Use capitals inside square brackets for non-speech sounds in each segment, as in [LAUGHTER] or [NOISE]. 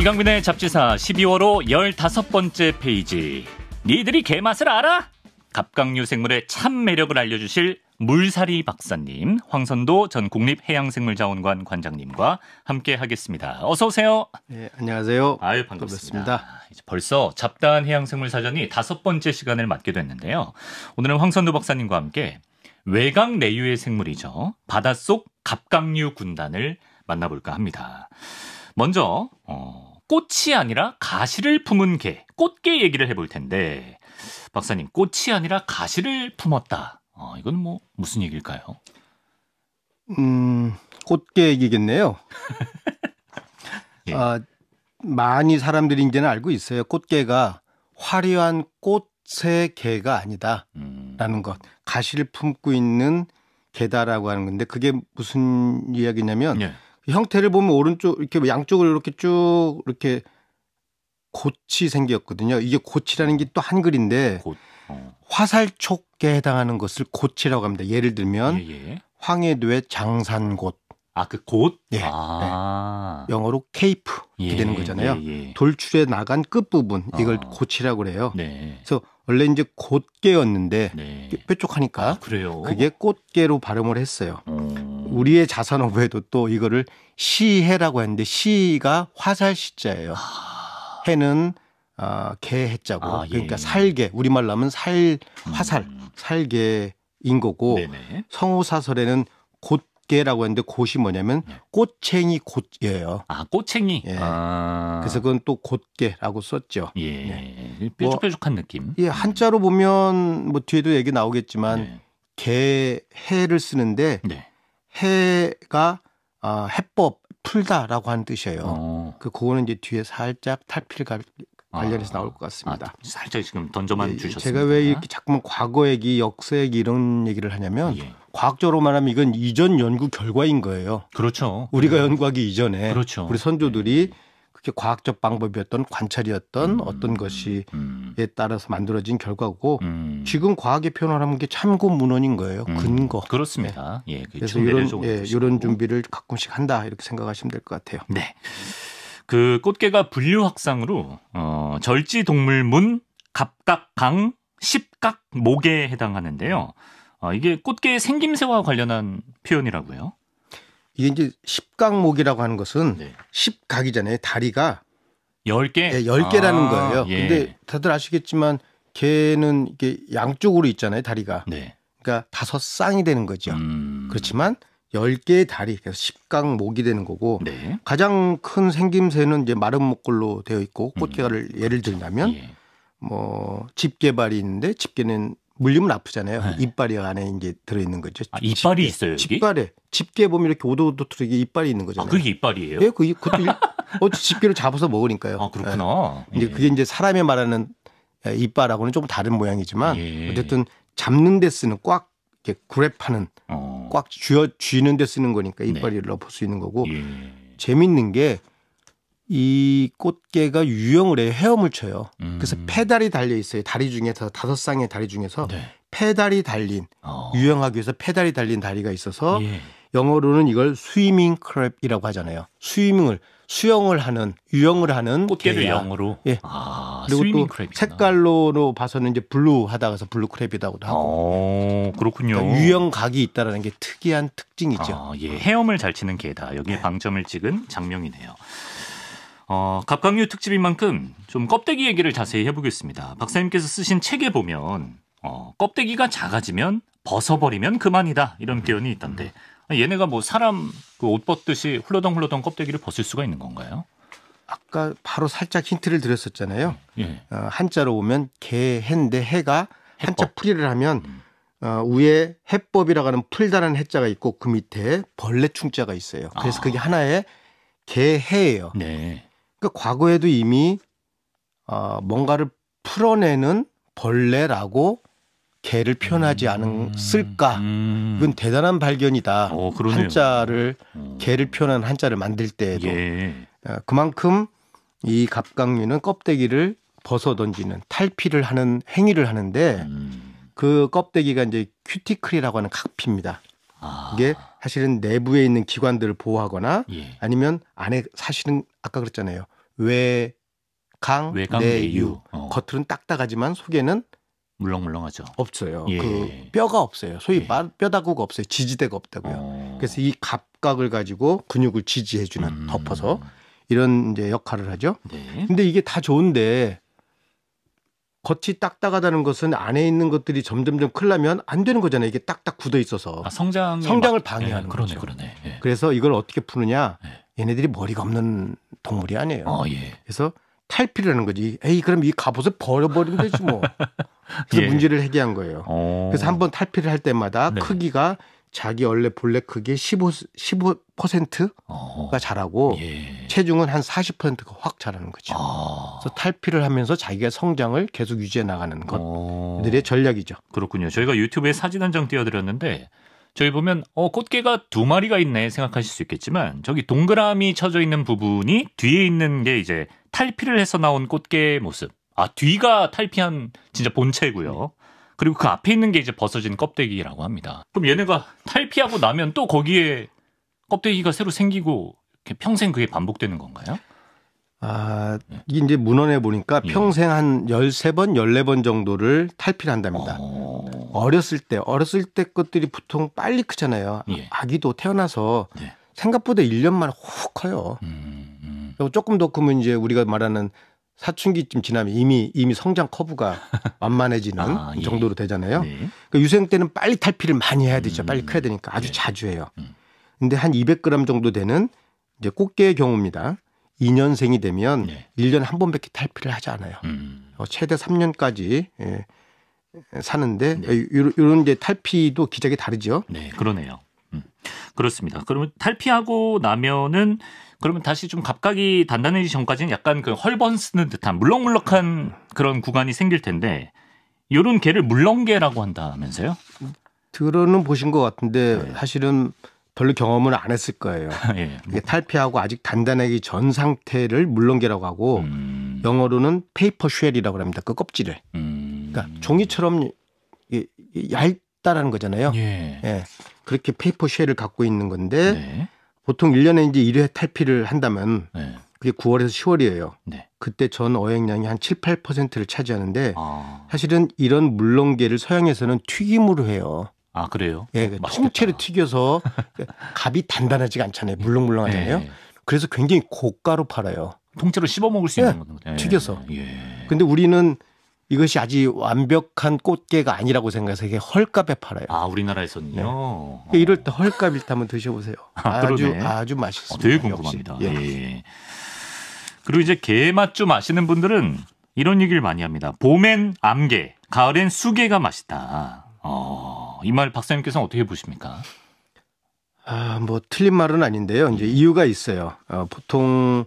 이강민의 잡지사 12월호 15번째 페이지. 니들이 개맛을 알아? 갑각류 생물의 참 매력을 알려주실 물살이 박사님, 황선도 전 국립해양생물자원관 관장님과 함께 하겠습니다. 어서 오세요. 네, 안녕하세요. 아유, 반갑습니다. 이제 벌써 잡다한 해양생물 사전이 다섯 번째 시간을 맞게 됐는데요. 오늘은 황선도 박사님과 함께 외곽 내유의 생물이죠. 바닷속 갑각류 군단을 만나볼까 합니다. 먼저 어, 꽃이 아니라 가시를 품은 개, 꽃게 얘기를 해볼 텐데 박사님 꽃이 아니라 가시를 품었다. 어, 이건 뭐 무슨 얘기일까요? 음, 꽃게 얘기겠네요. [LAUGHS] 예. 아, 많이 사람들이 이제는 알고 있어요. 꽃게가 화려한 꽃의 개가 아니다라는 음. 것. 가시를 품고 있는 개다라고 하는 건데 그게 무슨 이야기냐면 예. 형태를 보면 오른쪽 이렇게 양쪽으로 이렇게 쭉 이렇게 고치 생겼거든요. 이게 고치라는 게 또 한글인데 어. 화살촉에 해당하는 것을 고치라고 합니다. 예를 들면 예, 예. 황해도의 장산곳. 아그 곳? 예, 예. 아. 네. 영어로 케이프 이렇게 예, 되는 거잖아요. 예, 예. 돌출에 나간 끝 부분 이걸 아. 고치라고 그래요. 네. 그래서 원래 이제 곧게였는데 네. 뾰족하니까 아, 그래요? 그게 꽃게로 발음을 했어요. 음. 우리의 자산업에도또 이거를 시해라고 했는데 시가 화살 시자예요. 해는 어, 개 해자고 아, 예. 그러니까 예. 살개 우리말로 하면 살 화살 음. 살개인 거고 성호사설에는 곧개라고 했는데 곧이 뭐냐면 네. 꽃챙이 곧예요. 아 꽃챙이. 예. 아. 그래서 그건 또 곧개라고 썼죠. 예. 네. 뾰족뾰족한 느낌. 뭐, 예 음. 한자로 보면 뭐 뒤에도 얘기 나오겠지만 네. 개해를 쓰는데 네. 해가 아, 해법 풀다라고 하는 뜻이에요. 어. 그 그거는 이제 뒤에 살짝 탈필 피 관련해서 아. 나올 것 같습니다. 아, 살짝 지금 던져만 예, 예 주셨습니다. 제가 왜 이렇게 자꾸만 뭐 과거 얘기, 역사 얘기 이런 얘기를 하냐면 예. 과학적으로 말하면 이건 이전 연구 결과인 거예요. 그렇죠. 우리가 네. 연구하기 이전에 그렇죠. 우리 선조들이 네. 그게 과학적 방법이었던 관찰이었던 음, 어떤 것이에 음, 음. 따라서 만들어진 결과고 음. 지금 과학의 표현을 하는게 참고 문헌인 거예요. 음, 근거. 그렇습니다. 예, 그 그래서 이런 예, 이런 준비를 가끔씩 한다 이렇게 생각하시면 될 것 같아요. 네. 그 꽃게가 분류 확상으로 어, 절지 동물문 갑각강 십각 목에 해당하는데요. 어, 이게 꽃게의 생김새와 관련한 표현이라고요. 이게 이제 십각목이라고 하는 것은 네. 십각이잖아요. 다리가 10개? 네, 예, 10개라는 아, 거예요. 예. 근데 다들 아시겠지만 개는 이게 양쪽으로 있잖아요, 다리가. 네. 그러니까 다섯 쌍이 되는 거죠. 음. 그렇지만 10개의 다리, 그래서 십각목이 되는 거고 네. 가장 큰 생김새는 이제 마른 목걸로 되어 있고 음. 꽃게를 가 음. 예를 들자면 예. 뭐집게발이 있는데 집게는 물리면 아프잖아요. 네. 이빨이 안에 이제 들어있는 거죠. 아, 이빨이 집게, 있어요. 여기? 집발 집게 보면 이렇게 오도오도트게 이빨이 있는 거잖아요. 아, 그게 이빨이에요? 예, 그 그것도 어 집게를 잡아서 먹으니까요. 아, 그렇구나. 네. 예. 이제 그게 이제 사람의 말하는 예, 이빨하고는 조금 다른 모양이지만 예. 어쨌든 잡는 데 쓰는 꽉 이렇게 구랩하는 어. 꽉 쥐어 쥐는 데 쓰는 거니까 네. 이빨을 네. 엎을 수 있는 거고 예. 재밌는 게이 꽃게가 유형을 해요. 헤엄을 쳐요. 음. 그래서 페달이 달려 있어요. 다리 중에서 다섯 쌍의 다리 중에서 네. 페달이 달린 어. 유형하기 위해서 페달이 달린 다리가 있어서 예. 영어로는 이걸 스위밍 크랩이라고 하잖아요. 스위밍을 수영을 하는 유형을 하는 꽃게를 개야. 영어로 예 아, 그리고 또 크랩이구나. 색깔로 봐서는 이제 블루하다가서 블루 크랩이라고도 하고 아, 그렇군요 그러니까 유형 각이 있다라는 게 특이한 특징이죠. 아, 예 헤엄을 잘 치는 개다 여기에 네. 방점을 찍은 장명이네요. 어, 갑각류 특집인 만큼 좀 껍데기 얘기를 자세히 해보겠습니다. 박사님께서 쓰신 책에 보면 어, 껍데기가 작아지면 벗어버리면 그만이다 이런 음. 표현이 있던데 얘네가 뭐 사람 그옷 벗듯이 훌러덩훌러덩 껍데기를 벗을 수가 있는 건가요? 아까 바로 살짝 힌트를 드렸었잖아요. 음, 예. 어, 한자로 보면 개, 해인데 해가 해법. 한자 풀이를 하면 음. 어, 위에 해법이라고 하는 풀다라는 해자가 있고 그 밑에 벌레충자가 있어요. 그래서 아. 그게 하나의 개해예요. 네. 그러니까 과거에도 이미 어, 뭔가를 풀어내는 벌레라고 개를 표현하지 음. 않았을까? 음. 이건 대단한 발견이다. 어, 한자를 어. 개를 표현한 한자를 만들 때에도 예. 어, 그만큼 이 갑각류는 껍데기를 벗어 던지는 탈피를 하는 행위를 하는데 음. 그 껍데기가 이제 큐티클이라고 하는 각피입니다. 아. 이게 사실은 내부에 있는 기관들을 보호하거나 예. 아니면 안에 사실은 아까 그랬잖아요. 외강, 내유. 어. 겉으로는 딱딱하지만 속에는 물렁물렁하죠. 없어요. 예. 그 뼈가 없어요. 소위 예. 뼈다구가 없어요. 지지대가 없다고요. 어. 그래서 이 각각을 가지고 근육을 지지해주는 음. 덮어서 이런 이제 역할을 하죠. 네. 근데 이게 다 좋은데 겉이 딱딱하다는 것은 안에 있는 것들이 점점점 클라면 안 되는 거잖아요. 이게 딱딱 굳어 있어서 아, 성장 성장을 막, 방해하는 예, 그러네, 거죠. 그러네. 예. 그래서 이걸 어떻게 푸느냐? 예. 얘네들이 머리가 없는 동물이 아니에요. 어, 예. 그래서 탈피라는 거지. 에이 그럼 이 갑옷을 버려버리면 되지 뭐. 그래서 [LAUGHS] 예. 문제를 해결한 거예요. 오. 어. 그래서 한 번 탈피를 할 때마다 네. 크기가 자기 원래 본래 크기 15, 15%가 자라고 예. 체중은 한 40%가 확 자라는 거죠. 어. 그래서 탈피를 하면서 자기가 성장을 계속 유지해 나가는 어. 것들의 어. 전략이죠. 그렇군요. 저희가 유튜브에 사진 한 장 띄워드렸는데 저희 보면 어 꽃게가 두 마리가 있네 생각하실 수 있겠지만 저기 동그라미 쳐져 있는 부분이 뒤에 있는 게 이제 탈피를 해서 나온 꽃게 모습. 아 뒤가 탈피한 진짜 본체고요. 네. 그리고 그 앞에 있는 게 이제 벗어진 껍데기라고 합니다. 그럼 얘네가 탈피하고 나면 또 거기에 껍데기가 새로 생기고 평생 그게 반복되는 건가요? 아, 이제 게 문헌에 보니까 예. 평생 한1 3번1 4번 정도를 탈피를 한답니다. 어... 렸을 때, 어렸을 때 것들이 보통 빨리 크잖아요. 예. 아기도 태어나서 예. 생각보다 1년만에훅 커요. 음, 음. 조금 더 크면 이제 우리가 말하는 사춘기쯤 지나면 이미 이미 성장 커브가 [LAUGHS] 완만해지는 아, 예. 정도로 되잖아요. 네. 그러니까 유생 때는 빨리 탈피를 많이 해야 되죠. 음, 빨리 커야 되니까 아주 네. 자주 해요. 음. 근데 한 200g 정도 되는 이제 꽃게의 경우입니다. 2년생이 되면 네. 1년에 한 번밖에 탈피를 하지 않아요. 음. 어, 최대 3년까지 예, 사는데 네. 이런 어, 이제 탈피도 기작이 다르죠. 네, 그러네요. 음. 그렇습니다. 그러면 탈피하고 나면은 그러면 다시 좀 갑각이 단단해지 전까지는 약간 그 헐번 쓰는 듯한 물렁물렁한 그런 구간이 생길 텐데 요런 개를 물렁개라고 한다면서요? 들어는 보신 것 같은데 네. 사실은 별로 경험은 안 했을 거예요. [LAUGHS] 예. 이게 탈피하고 아직 단단하기 전 상태를 물렁개라고 하고 음. 영어로는 페이퍼 쉘이라고 합니다. 그 껍질을. 음. 그러니까 종이처럼 얇다라는 거잖아요. 예. 예. 그렇게 페이퍼 쉘을 갖고 있는 건데 네. 보통 1년에 이제 1회 탈피를 한다면 네. 그게 9월에서 10월이에요. 네. 그때 전 어획량이 한 7, 8%를 차지하는데 아. 사실은 이런 물렁개를 서양에서는 튀김으로 해요. 아 그래요? 예, 네, 통째로 튀겨서 갑이 [LAUGHS] 단단하지가 않잖아요. 물렁물렁하잖아요. 네. 그래서 굉장히 고가로 팔아요. 통째로 씹어 먹을 수 있는 예, 거든요. 예. 튀겨서. 예. 근데 우리는 이것이 아직 완벽한 꽃게가 아니라고 생각해서 이게 헐값에 팔아요. 아 우리나라에서는요. 네. 어. 이럴 때 헐값일 때 한번 드셔보세요. 아, 아주, 아주 맛있습니다. 어, 되게 궁금합니다. 예. 예. 그리고 이제 게 맛 좀 아시는 분들은 이런 얘기를 많이 합니다. 봄엔 암게, 가을엔 수게가 맛있다. 어, 이말 박사님께서는 어떻게 보십니까? 아, 뭐 틀린 말은 아닌데요. 이제 이유가 있어요. 어, 보통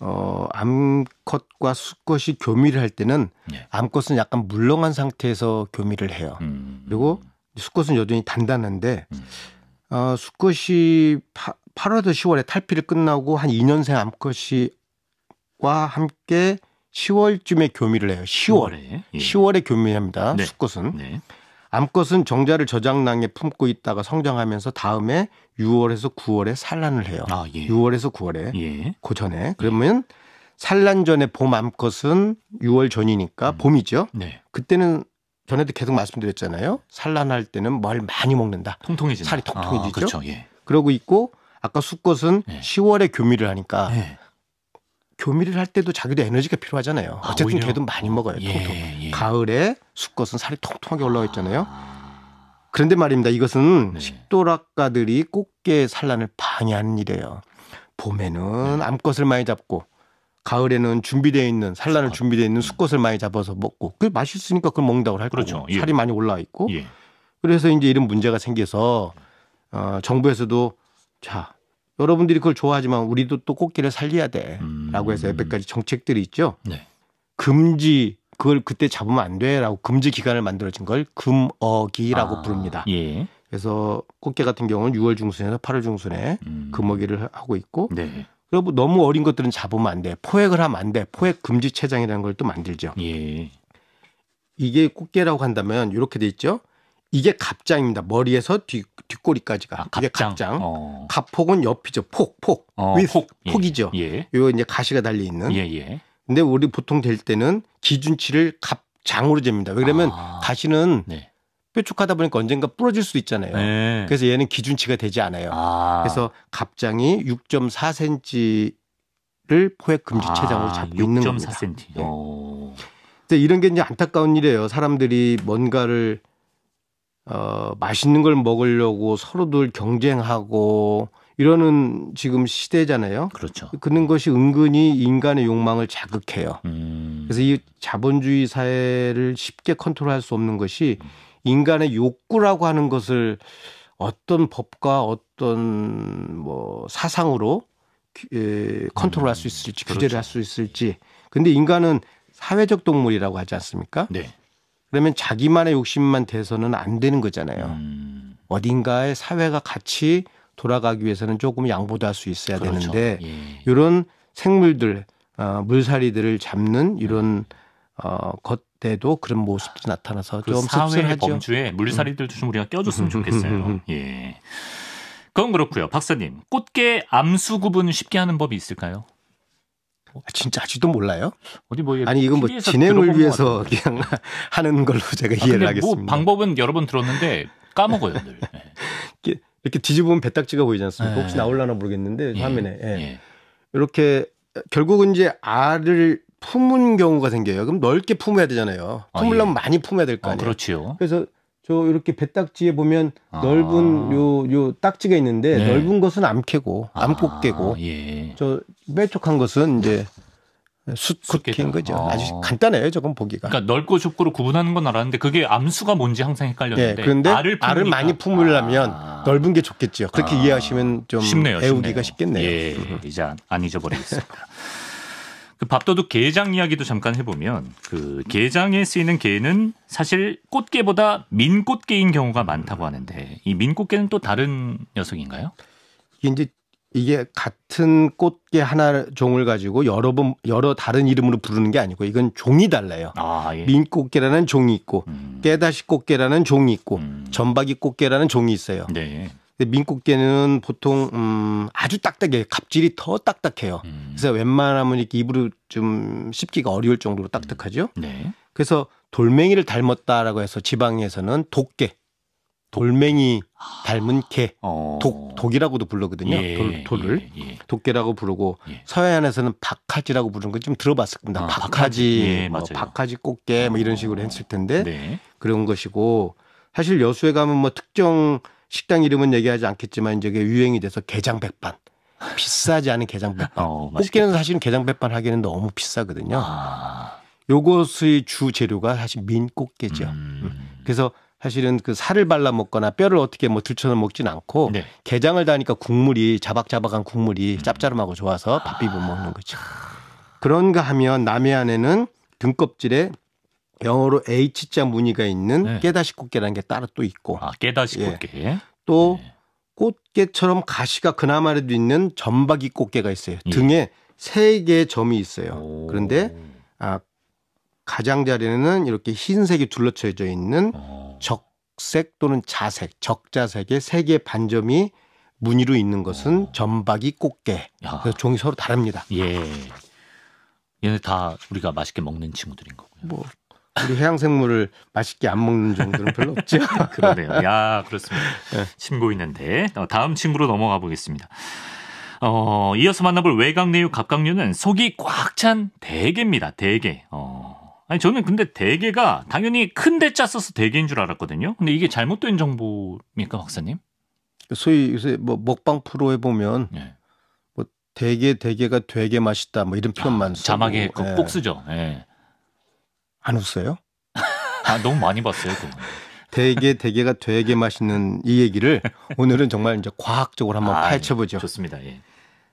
어, 암컷과 수컷이 교미를 할 때는 예. 암컷은 약간 물렁한 상태에서 교미를 해요. 음. 그리고 수컷은 여전히 단단한데 음. 어, 수컷이 파, 8월에서 10월에 탈피를 끝나고 한 2년생 암컷이와 함께 10월쯤에 교미를 해요. 10월에 예. 10월에 교미합니다. 네. 수컷은. 네. 암컷은 정자를 저장낭에 품고 있다가 성장하면서 다음에 6월에서 9월에 산란을 해요. 아, 예. 6월에서 9월에 예. 그 전에 그러면 예. 산란 전에 봄 암컷은 6월 전이니까 음. 봄이죠. 네. 그때는 전에도 계속 말씀드렸잖아요. 산란할 때는 뭘 많이 먹는다. 통통해지 살이 통통해지죠. 아, 그렇죠. 예. 그러고 있고 아까 수컷은 예. 10월에 교미를 하니까 예. 교미를 할 때도 자기도 에너지가 필요하잖아요. 아, 어쨌든 아, 걔도 많이 먹어요. 예, 통통. 예. 가을에 수컷은 살이 통통하게 올라와 있잖아요. 그런데 말입니다. 이것은 네. 식도락가들이 꽃게 산란을 방해하는 일이에요. 봄에는 네. 암컷을 많이 잡고 가을에는 준비되어 있는 산란을 준비되어 있는 수컷을 많이 잡아서 먹고 그 맛있으니까 그걸 먹는다고 할 그렇죠. 거고 예. 살이 많이 올라와 있고 예. 그래서 이제 이런 문제가 생겨서 어, 정부에서도 자 여러분들이 그걸 좋아하지만 우리도 또 꽃길을 살려야 돼라고 음. 해서 몇 가지 정책들이 있죠. 네. 금지 그걸 그때 잡으면 안 돼라고 금지 기간을 만들어진 걸 금어기라고 아, 부릅니다. 예. 그래서 꽃게 같은 경우는 6월 중순에서 8월 중순에 음. 금어기를 하고 있고 네. 그리고 뭐 너무 어린 것들은 잡으면 안 돼. 포획을 하면 안 돼. 포획 금지 체장이라는 걸 또 만들죠. 예. 이게 꽃게라고 한다면 이렇게 돼 있죠. 이게 갑장입니다. 머리에서 뒤, 뒷꼬리까지가. 아, 갑장. 이게 갑장. 어. 갑폭은 옆이죠. 폭, 폭. 어, w 폭. 예. 폭이죠. 예. 요 이제 가시가 달려 있는. 예, 예. 근데 우리 보통 될 때는 기준치를 갑장으로 잽니다. 왜그러면 아. 가시는 네. 뾰족하다 보니까 언젠가 부러질 수 있잖아요. 네. 그래서 얘는 기준치가 되지 않아요. 아. 그래서 갑장이 6.4cm를 포획 금지 아, 체장으로 잡고 있는 겁니다. 6.4cm. 네. 근데 이런 게 이제 안타까운 일이에요. 사람들이 뭔가를 어, 맛있는 걸 먹으려고 서로들 경쟁하고 이러는 지금 시대잖아요. 그렇죠. 그런 것이 은근히 인간의 욕망을 자극해요. 음. 그래서 이 자본주의 사회를 쉽게 컨트롤할 수 없는 것이 인간의 욕구라고 하는 것을 어떤 법과 어떤 뭐 사상으로 에, 컨트롤할 수 음, 있을지 그렇죠. 규제를 그렇죠. 할수 있을지. 근데 인간은 사회적 동물이라고 하지 않습니까? 네. 그러면 자기만의 욕심만 돼서는 안 되는 거잖아요. 음. 어딘가에 사회가 같이 돌아가기 위해서는 조금 양보도 할 수 있어야 그렇죠. 되는데 예. 이런 생물들 어, 물살이들을 잡는 이런 네. 어, 것대도 그런 모습도 나타나서 그좀 사회 범주에 음. 물살이들도 좀 우리가 껴줬으면 음. 좋겠어요. 음. 예. 그건 그렇고요. 박사님, 꽃게 암수 구분 쉽게 하는 법이 있을까요? 아, 진짜 아직도 몰라요? 어디 뭐 아니 이건 뭐 진행을 위해서 그냥 [LAUGHS] 하는 걸로 제가 아, 이해를 뭐 하겠습니다. 뭐 방법은 여러 번 들었는데 까먹어요 늘. 네. 이렇게 뒤집으면 배딱지가 보이지 않습니까? 네. 혹시 예. 나올라나 모르겠는데 예. 화면에 예. 예. 이렇게 결국은 이제 알을 품은 경우가 생겨요. 그럼 넓게 품어야 되잖아요. 아, 품으려면 아, 예. 많이 품어야 될 거 아니에요. 아, 그렇지요. 그래서 저 이렇게 배딱지에 보면 아. 넓은 요 요 딱지가 있는데 네. 넓은 것은 암 캐고 암꼭 아. 깨고 예. 저 빼촉한 것은 이제 숯꽃인 거죠. 아. 주 간단해요. 조금 보기가. 그러니까 넓고 좁고로 구분하는 건 알았는데 그게 암수가 뭔지 항상 헷갈렸는데. 네, 그런데 알을, 알을 많이 품으려면 아. 넓은 게 좋겠죠. 그렇게 아. 이해하시면 좀 쉽네요, 애우기가 쉽네요. 쉽겠네요. 예, 이제 안 잊어버리겠습니다. [LAUGHS] 그 밥도둑 게장 이야기도 잠깐 해보면 그 게장에 쓰이는 게는 사실 꽃게보다 민꽃게인 경우가 많다고 하는데 이 민꽃게는 또 다른 녀석인가요? 이게 이제 이게 같은 꽃게 하나 종을 가지고 여러 번 여러 다른 이름으로 부르는 게 아니고 이건 종이 달라요. 아, 예. 민꽃게라는 종이 있고 음. 깨다시 꽃게라는 종이 있고 음. 전박이 꽃게라는 종이 있어요. 네. 근데 민국개는 보통 음 아주 딱딱해 요 갑질이 더 딱딱해요. 음. 그래서 웬만하면 이렇게 입으로 좀 씹기가 어려울 정도로 음. 딱딱하죠. 음. 네. 그래서 돌멩이를 닮았다라고 해서 지방에서는 독개, 돌멩이 닮은 개, 아. 어. 독 독이라고도 부르거든요. 예. 돌, 돌을 예. 예. 독개라고 부르고 예. 서해안에서는 박하지라고 부르는 걸 좀 들어봤을 겁니다. 아, 박하지, 박하지, 예, 뭐 박하지 꽃게 뭐 이런 어. 식으로 했을 텐데 네. 그런 것이고 사실 여수에 가면 뭐 특정 식당 이름은 얘기하지 않겠지만 이제 그게 유행이 돼서 게장 백반. 비싸지 않은 게장 백반. 어, 꽃게는 사실은 게장 백반 하기에는 너무 비싸거든요. 아. 요것의 주 재료가 사실 민 꽃게죠. 음. 음. 그래서 사실은 그 살을 발라 먹거나 뼈를 어떻게 뭐 들쳐서 먹진 않고 네. 게장을 다니까 국물이 자박자박한 국물이 음. 짭짤하고 좋아서 밥 비벼 아. 먹는 거죠. 그런가 하면 남해안에는 등껍질에 영어로 H자 무늬가 있는 네. 깨다시 꽃게라는 게 따로 또 있고. 아, 깨다시 예. 꽃게. 예. 또 네. 꽃게처럼 가시가 그나마라도 있는 점박이 꽃게가 있어요. 예. 등에 세 개의 점이 있어요. 오. 그런데 아, 가장자리에는 이렇게 흰색이 둘러쳐져 있는 오. 어. 적색 또는 자색, 적자색의 세 개의 반점이 무늬로 있는 것은 오. 어. 점박이 꽃게. 야. 그래서 종이 서로 다릅니다. 예. 얘네 다 우리가 맛있게 먹는 친구들인 거고요. 뭐 우리 해양생물을 맛있게 안 먹는 정도는 별로 없죠. [LAUGHS] 그러네요. 야 그렇습니다. 네. 신고있는데 어, 다음 친구로 넘어가 보겠습니다. 어, 이어서 만나볼 외곽내유 갑각류는 속이 꽉 찬 대게입니다. 대게. 어. 아니 저는 근데 대게가 당연히 큰데 짜 써서 대게인 줄 알았거든요. 근데 이게 잘못된 정보입니까, 박사님? 소위 요새 뭐 먹방 프로에 보면 네. 뭐 대게 대게가 되게 맛있다 뭐 이런 표현만 아, 자막에 꼭 쓰죠. 그 예. 예. 안 웃어요? 아, 너무 많이 봤어요. 대게 대게가 되게 맛있는 이 얘기를 [LAUGHS] 오늘은 정말 이제 과학적으로 한번 아, 예. 파헤쳐보죠. 예, 좋습니다. 예.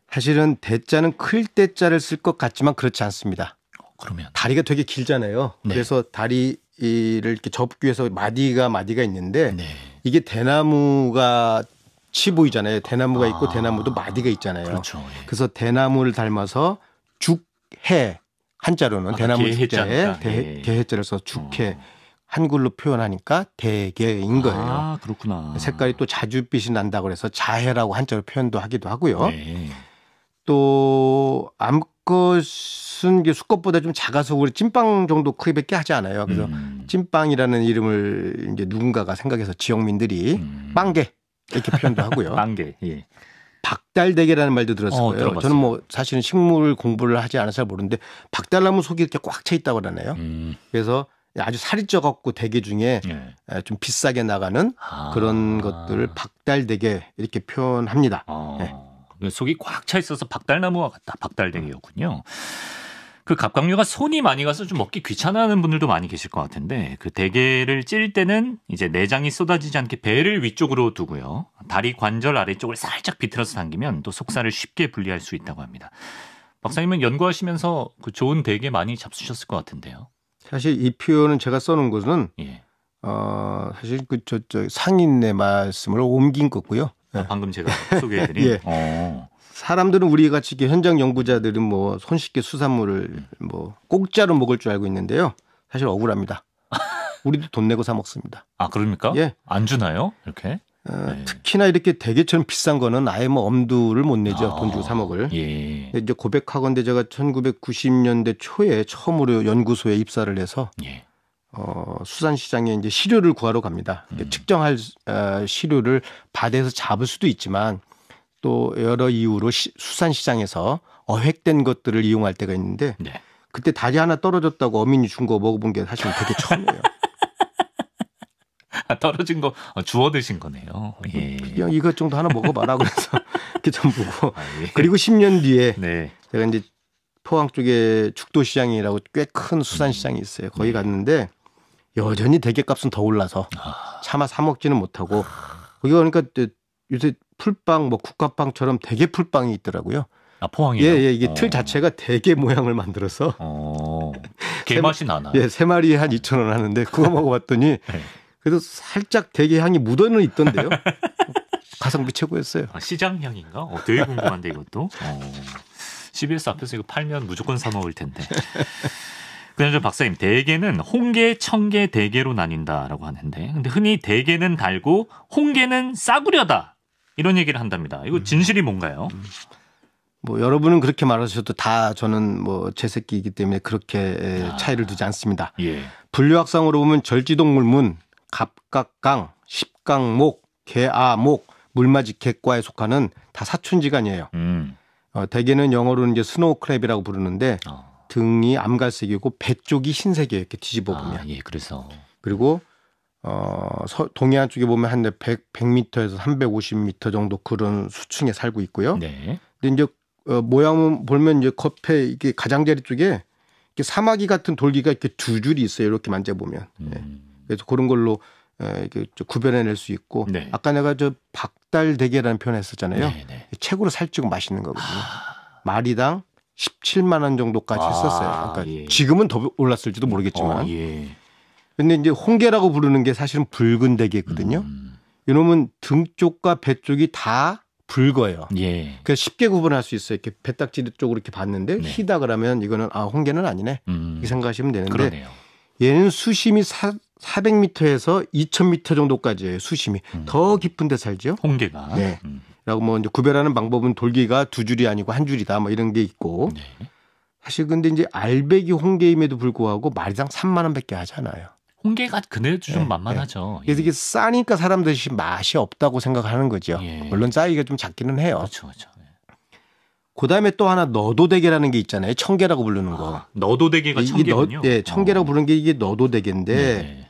사실은 대자는 클 대자를 쓸 것 같지만 그렇지 않습니다. 어, 그러면 다리가 되게 길잖아요. 네. 그래서 다리를 이렇게 접기 위해서 마디가 마디가 있는데 네. 이게 대나무가 치 보이잖아요. 대나무가 있고 아. 대나무도 마디가 있잖아요. 그렇죠. 예. 그래서 대나무를 닮아서 죽해 한자로는 아, 대나무 죽자에 대, 예, 예. 해자를서 죽해 어. 한글로 표현하니까 대개인 아, 거예요. 아, 그렇구나. 색깔이 또 자줏빛이 난다 그래서 자해라고 한자로 표현도 하기도 하고요. 네. 또 암컷은 수컷보다 좀 작아서 우리 찐빵 정도 크기밖에 하지 않아요. 그래서 음. 찐빵이라는 이름을 이제 누군가가 생각해서 지역민들이 음. 빵개 이렇게 표현도 하고요. [LAUGHS] 빵개. 예. 박달대게라는 말도 들었을 어, 요어 저는 뭐 사실은 식물 공부를 하지 않아서 모르는데 박달나무 속이 이렇게 꽉 차 있다고 그러네요. 음. 그래서 아주 살이 쪄갖고 대게 중에 네. 좀 비싸게 나가는 아. 그런 것들을 박달대게 이렇게 표현합니다. 아. 네. 속이 꽉 차 있어서 박달나무와 같다. 박달대게였군요. 음. 그 갑각류가 손이 많이 가서 좀 먹기 귀찮아하는 분들도 많이 계실 것 같은데 그 대게를 찔 때는 이제 내장이 쏟아지지 않게 배를 위쪽으로 두고요. 다리 관절 아래쪽을 살짝 비틀어서 당기면 또 속살을 쉽게 분리할 수 있다고 합니다. 박사님은 연구하시면서 그 좋은 대게 많이 잡수셨을 것 같은데요. 사실 이 표현은 제가 써놓은 것은 예. 어, 사실 그저저 상인의 말씀을 옮긴 거고요. 아, 방금 제가 [LAUGHS] 소개해드린. 예. 어. 사람들은 우리 같이 현장 연구자들은 뭐 손쉽게 수산물을 뭐 꼭자로 먹을 줄 알고 있는데요. 사실 억울합니다. 우리도 돈 내고 사 먹습니다. 아 그럽니까? 예. 안 주나요? 이렇게? 어, 네. 특히나 이렇게 대게처럼 비싼 거는 아예 뭐 엄두를 못 내죠. 아, 돈 주고 사 먹을. 예. 이제 고백학원대 제가 1990년대 초에 처음으로 연구소에 입사를 해서 예. 어, 수산시장에 이제 시료를 구하러 갑니다. 음. 측정할 어, 시료를 바다에서 잡을 수도 있지만 또 여러 이유로 시, 수산 시장에서 어획된 것들을 이용할 때가 있는데 네. 그때 다리 하나 떨어졌다고 어민이 준 거 먹어본 게 사실 되게 처음이에요. 아, 떨어진 거 어, 주워 드신 거네요. 예. 그냥 이것 정도 하나 먹어봐라 그래서 [LAUGHS] 이렇게 좀 보고 아, 예. 그리고 10년 뒤에 네. 제가 이제 포항 쪽에 죽도 시장이라고 꽤 큰 수산 시장이 있어요. 거기 음. 네. 갔는데 여전히 대게값은 더 올라서 아. 차마 사 먹지는 못하고 거기 가니까 그러니까 요새 풀빵, 뭐 국화빵처럼 대게 풀빵이 있더라고요. 아, 포항이요? 예, 예. 이게 어. 틀 자체가 대게 모양을 만들어서. 개맛이 어. [LAUGHS] 나나 예, 세 마리에 한이천원 하는데 그거 먹어봤더니 [LAUGHS] 네. 그래도 살짝 대게 향이 묻어는 있던데요. [LAUGHS] 가성비 최고였어요. 아, 시장형인가? 어, 되게 궁금한데 이것도. 어. CBS 앞에서 이거 팔면 무조건 사 먹을 텐데. 그나저 나 박사님 대게는 홍게, 청게, 대게로 나뉜다라고 하는데, 근데 흔히 대게는 달고 홍게는 싸구려다 이런 얘기를 한답니다. 이거 음. 진실이 뭔가요? 음. 뭐 여러분은 그렇게 말하셔도 다 저는 뭐 제 새끼이기 때문에 그렇게 아. 차이를 두지 않습니다. 예. 분류학상으로 보면 절지동물문, 갑각강, 십각목 개아목, 물맞이 객과에 속하는 다 사춘지간이에요. 음. 어, 대개는 영어로는 이제 스노우크랩이라고 부르는데 어. 등이 암갈색이고 배 쪽이 흰색이에요. 이렇게 뒤집어 아, 보면. 아, 예, 그래서 그리고 어, 서, 동해안 쪽에 보면 한 100, 100m에서 350m 정도 그런 수층에 살고 있고요. 네. 근데 이제 어, 모양은 보면 이제 겉에 이게 가장자리 쪽에 이렇게 사마귀 같은 돌기가 이렇게 두 줄이 있어요. 이렇게 만져보면. 네. 음. 네. 그래서 그런 걸로 에, 어, 이렇게 구별해낼 수 있고 네. 아까 내가 저 박달 대게라는 표현 했었잖아요. 네, 네. 책으로 살찌고 맛있는 거거든요. 아. 마리당 17만 원 정도까지 아, 했었어요. 그러니까 예. 지금은 더 올랐을지도 모르겠지만. 어, 예. 근데 이제 홍게라고 부르는 게 사실은 붉은 대게거든요. 음. 이놈은 등 쪽과 배 쪽이 다 붉어요. 예. 그 쉽게 구분할 수 있어요. 이렇게 배딱지 쪽으로 이렇게 봤는데 네. 희다 그러면 이거는 아 홍게는 아니네. 음. 이렇게 생각하시면 되는데 그러네요. 얘는 수심이 400m에서 2000m 정도까지예요. 수심이 음. 더 깊은 데 살죠. 홍게가. 네. 음. 라고 뭐 이제 구별하는 방법은 돌기가 두 줄이 아니고 한 줄이다 뭐 이런 게 있고 네. 사실 근데 이제 알배기 홍게임에도 불구하고 말당 3만 원밖에 하잖아요. 홍게가 그네도 좀 예, 만만하죠. 예. 예. 이게 싸니까 사람들이 맛이 없다고 생각하는 거죠. 예. 물론 싸이가 좀 작기는 해요. 그렇죠, 그렇죠. 예. 그다음에 또 하나 너도대게라는 게 있잖아요. 청개라고 부르는 거. 아, 너도대게가 청개군요. 네, 예, 청개라고 어. 부르는 게 이게 너도대게인데 네.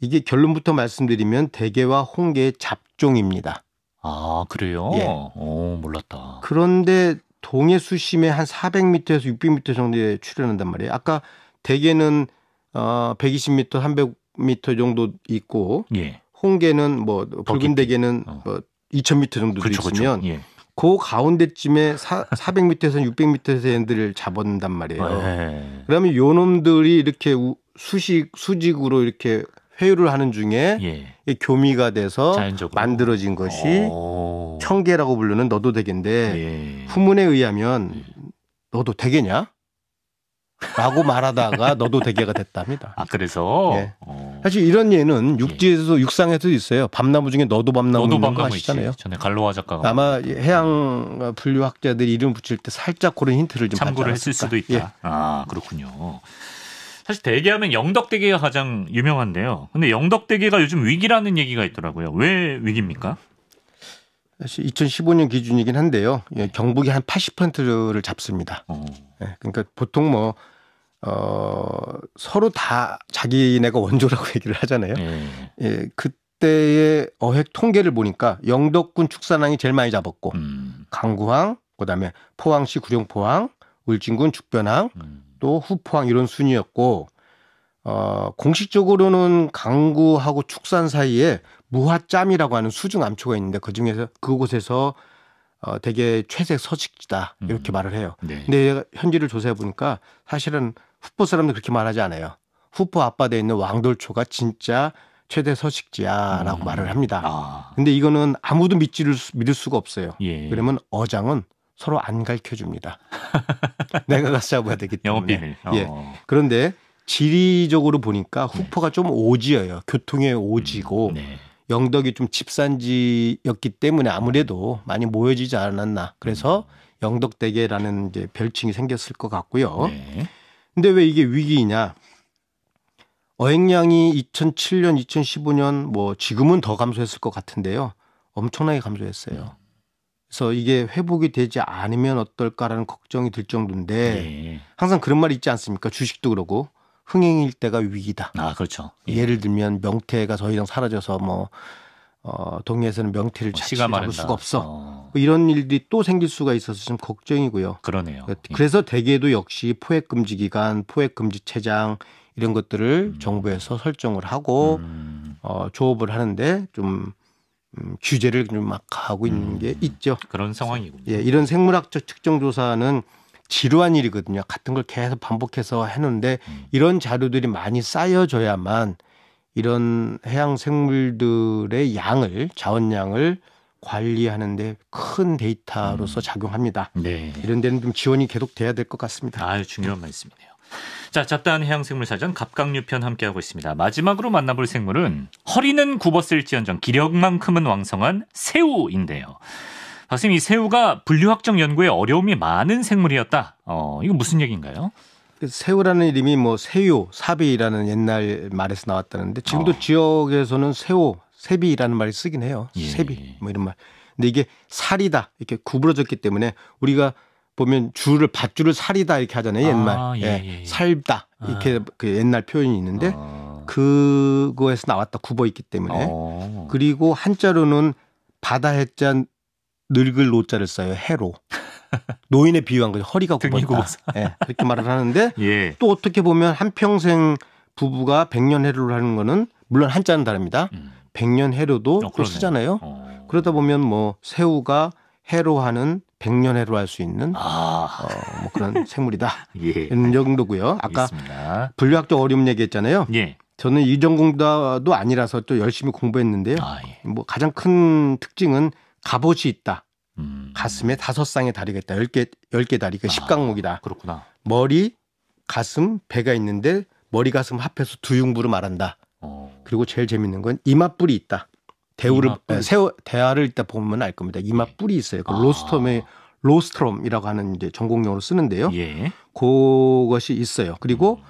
이게 결론부터 말씀드리면 대게와 홍게의 잡종입니다. 아 그래요? 예. 오 어, 몰랐다. 그런데 동해 수심에한 400m에서 600m 정도에 출현한단 말이에요. 아까 대게는 어, 120m, 300m 정도 있고 예. 홍게는 뭐 붉은 대게는 어. 뭐 2,000m 정도 그쵸, 있으면 그 예. 그 가운데쯤에 400m에서 600m에서 애들을 잡은단 말이에요. 어, 예. 그러면 요 놈들이 이렇게 수식 수직으로 이렇게 회유를 하는 중에 예. 교미가 돼서 자연적으로. 만들어진 것이 어. 청계라고 부르는 너도 대겠인데 예. 후문에 의하면 예. 너도 대겠냐 라고 말하다가 너도 대개가 됐답니다. 아, 그래서? 예. 어. 사실 이런 예는 육지에서도 예. 육상에서도 있어요. 밤나무 중에 너도 밤나무 너도 밤나무 하시잖아요. 있지. 전에 갈로아 작가가. 아마 해양 분류학자들이 이름 붙일 때 살짝 그런 힌트를 좀 참고를 했을 수도 있다. 예. 아, 그렇군요. 사실 대게하면 영덕대게가 가장 유명한데요. 근데 영덕대게가 요즘 위기라는 얘기가 있더라고요. 왜 위기입니까? 사실 2015년 기준이긴 한데요. 예, 경북이 한 80%를 잡습니다. 어. 예, 그러니까 보통 뭐 어, 서로 다 자기네가 원조라고 [LAUGHS] 얘기를 하잖아요. 예. 예 그때의 어획 통계를 보니까 영덕군 축산항이 제일 많이 잡았고 음. 강구항, 그다음에 포항시 구룡포항, 울진군 죽변항, 음. 또 후포항 이런 순이었고 어, 공식적으로는 강구하고 축산 사이에 무화짬이라고 하는 수중 암초가 있는데 그 중에서 그곳에서 어, 되게 최색 서식지다 이렇게 음. 말을 해요. 네. 근데 현지를 조사해 보니까 사실은 후포 사람들 그렇게 말하지 않아요. 후포 앞바다에 있는 왕돌초가 진짜 최대 서식지야라고 음. 말을 합니다. 아. 근데 이거는 아무도 믿지를 믿을 수가 없어요. 예. 그러면 어장은 서로 안 가르쳐 줍니다. [LAUGHS] 내가 가서 잡아야 되기 때문에. 예. 어. 예. 그런데 지리적으로 보니까 후포가 네. 좀 오지예요. 교통의 오지고 음. 네. 영덕이 좀 집산지였기 때문에 아무래도 많이 모여지지 않았나. 그래서 음. 영덕대계라는 이제 별칭이 생겼을 것 같고요. 네. 근데 왜 이게 위기이냐? 어획량이 2007년, 2015년 뭐 지금은 더 감소했을 것 같은데요. 엄청나게 감소했어요. 그래서 이게 회복이 되지 않으면 어떨까라는 걱정이 들 정도인데 예. 항상 그런 말이 있지 않습니까? 주식도 그러고 흥행일 때가 위기다. 아, 그렇죠. 예. 예를 들면 명태가 더 이상 사라져서 뭐 어, 동해에서는 명태를 잡을 아, 마른다. 수가 없어. 어. 뭐 이런 일들이 또 생길 수가 있어서 좀 걱정이고요. 그러네요. 그래서 예. 대개도 역시 포획 금지 기간, 포획 금지 체장 이런 것들을 음. 정부에서 설정을 하고 음. 어, 조업을 하는데 좀 음, 규제를 좀 막 하고 있는 음. 게 있죠. 그런 상황이군요. 예, 이런 생물학적 측정 조사는 지루한 일이거든요. 같은 걸 계속 반복해서 하는데 음. 이런 자료들이 많이 쌓여져야만 이런 해양 생물들의 양을 자원량을 관리하는데 큰 데이터로서 음. 작용합니다. 네. 이런 데는 좀 지원이 계속 돼야 될 것 같습니다. 아유 중요한 말씀이네요. 자, 잡다한 해양생물 사전 갑각류 편 함께하고 있습니다. 마지막으로 만나볼 생물은 허리는 굽었을지언정 기력만큼은 왕성한 새우인데요. 박사님, 이 새우가 분류 확정 연구에 어려움이 많은 생물이었다. 어, 이거 무슨 얘기인가요? 그 새우라는 이름이 뭐 새우, 사비라는 옛날 말에서 나왔다는데 지금도 어. 지역에서는 새우, 새비라는 말을 쓰긴 해요. 예. 새비 뭐 이런 말. 근데 이게 살이다 이렇게 구부러졌기 때문에 우리가 보면 줄을 밧줄을 살이다 이렇게 하잖아요 옛말 아, 예, 예, 예. 예. 살다 아. 이렇게 아. 그 옛날 표현이 있는데 아. 그거에서 나왔다 굽어 있기 때문에 어. 그리고 한자로는 바다 해자 늙을 노자를 써요 해로 노인에 비유한 거죠. 허리가 굽었다. 네, 그렇게 말을 하는데 [LAUGHS] 예. 또 어떻게 보면 한평생 부부가 100년 해로를 하는 거는 물론 한자는 다릅니다. 음. 100년 해로도 어, 또 쓰잖아요. 어. 그러다 보면 뭐 새우가 해로하는 100년 해로할 수 있는 아. 어, 뭐 그런 [LAUGHS] 생물이다. 예. 이런 정도고요. 아까 알겠습니다. 분류학적 어려움 얘기했잖아요. 예. 저는 이 전공도 아니라서 또 열심히 공부했는데요. 아, 예. 뭐 가장 큰 특징은 갑옷이 있다. 음. 가슴에 다섯 쌍의 다리가 있다. 열개열 개 다리. 그 아, 십각목이다. 그렇구나. 머리, 가슴, 배가 있는데 머리 가슴 합해서 두흉부를 말한다. 어. 그리고 제일 재밌는 건 이마뿔이 있다. 대우를 이마뿔. 세워 대화를 일단 보면 알 겁니다. 예. 이마뿔이 있어요. 그 아. 로스톰의 로스트롬이라고 하는 이제 전공용어로 쓰는데요. 예. 그것이 있어요. 그리고 음.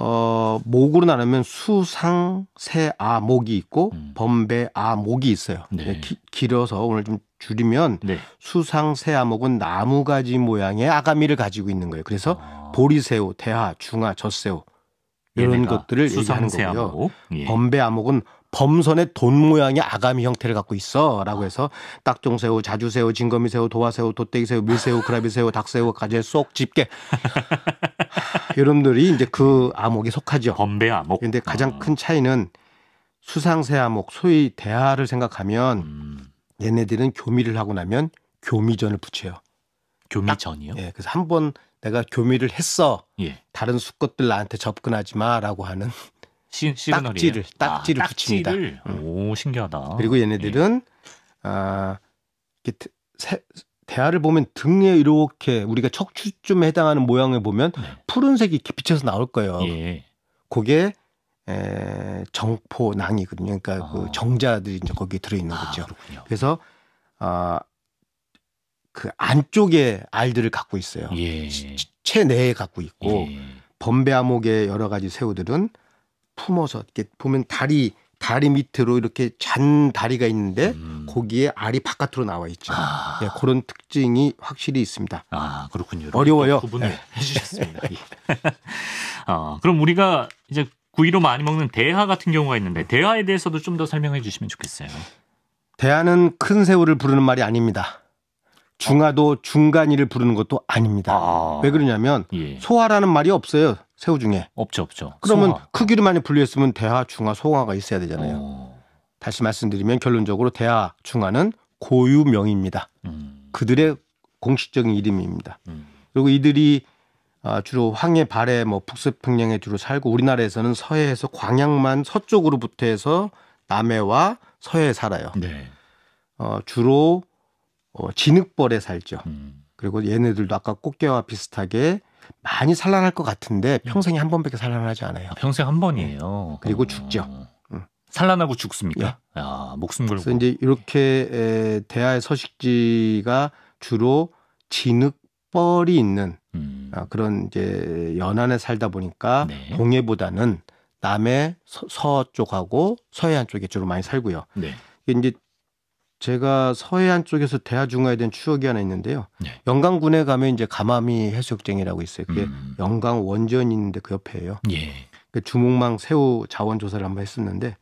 어, 목으로 나누면 수상, 세 아, 목이 있고, 음. 범배, 아, 목이 있어요. 네. 기, 길어서 오늘 좀 줄이면 네. 수상 새 암흑은 나무가지 모양의 아가미를 가지고 있는 거예요. 그래서 아. 보리새우, 대하, 중하 젖새우 예, 이런 것들을 얘기하는 거고요. 예. 범배 암흑은 범선의 돈 모양의 아가미 형태를 갖고 있어라고 해서 딱종새우, 자주새우, 진거미새우, 도화새우, 도떼기새우, 밀새우, 그라비새우, 닭새우, 가재, 쏙, 집게 여러분들이 [LAUGHS] 이제 그 암흑에 속하죠. 범배 암흑. 그런데 가장 아. 큰 차이는 수상새 암흑, 소위 대하를 생각하면 음. 얘네들은 교미를 하고 나면 교미전을 붙여요. 교미전이요? 예. 그래서 한 번 내가 교미를 했어. 예. 다른 수컷들 나한테 접근하지 마라고 하는 [LAUGHS] 시, 시그널이에요? 딱지를 아, 딱지를 아, 붙입니다. 딱지를? 음. 오 신기하다. 그리고 얘네들은 예. 아 이렇게 세, 대화를 보면 등에 이렇게 우리가 척추쯤에 해당하는 모양을 보면 네. 푸른색이 이렇게 비쳐서 나올 거예요. 예. 그게 에, 정포낭이거든요. 그러니까 그 아. 그 정자들이 이제 거기에 들어있는 아, 거죠. 그렇군요. 그래서 아, 그 안쪽에 알들을 갖고 있어요. 예. 체내에 갖고 있고 예. 범배암목의 여러 가지 새우들은 품어서 이렇게 보면 다리 다리 밑으로 이렇게 잔 다리가 있는데 음. 거기에 알이 바깥으로 나와 있죠. 아. 예, 그런 특징이 확실히 있습니다. 아 그렇군요. 어려워요. 구분을 네. 예. 해주셨습니다. [LAUGHS] 예. 어, 그럼 우리가 이제 구이로 많이 먹는 대하 같은 경우가 있는데 대하에 대해서도 좀 더 설명해 주시면 좋겠어요. 대하는 큰 새우를 부르는 말이 아닙니다. 중하도 어. 중간이를 부르는 것도 아닙니다. 아. 왜 그러냐면 예. 소화라는 말이 없어요. 새우 중에. 없죠, 없죠. 그러면 소화. 크기를 많이 분류했으면 대하, 중하, 소화가 있어야 되잖아요. 어. 다시 말씀드리면 결론적으로 대하, 중하는 고유명입니다. 음. 그들의 공식적인 이름입니다. 음. 그리고 이들이 아, 주로 황해 발해 뭐 북서 평양에 주로 살고 우리나라에서는 서해에서 광양만 서쪽으로부터 해서 남해와 서해에 살아요. 네. 어, 주로 어, 진흙벌에 살죠. 음. 그리고 얘네들도 아까 꽃게와 비슷하게 많이 산란할 것 같은데 음. 평생에 한 번밖에 산란하지 않아요. 평생 한 번이에요. 네. 그리고 어. 죽죠. 음. 응. 산란하고 죽습니까? 예. 아, 목숨 걸고. 그래서 이제 이렇게 에, 대하의 서식지가 주로 진흙벌이 있는 음. 아, 그런 이제 연안에 살다 보니까 네. 동해보다는 남해 서, 쪽하고 서해안 쪽에 주로 많이 살고요. 네. 이제 제가 서해안 쪽에서 대하중화에 대한 추억이 하나 있는데요. 네. 영강군에 가면 이제 가마미 해수욕장이라고 있어요. 그게 음. 영강 원전이 있는데 그 옆에예요. 예. 그 주목망 새우 자원 조사를 한번 했었는데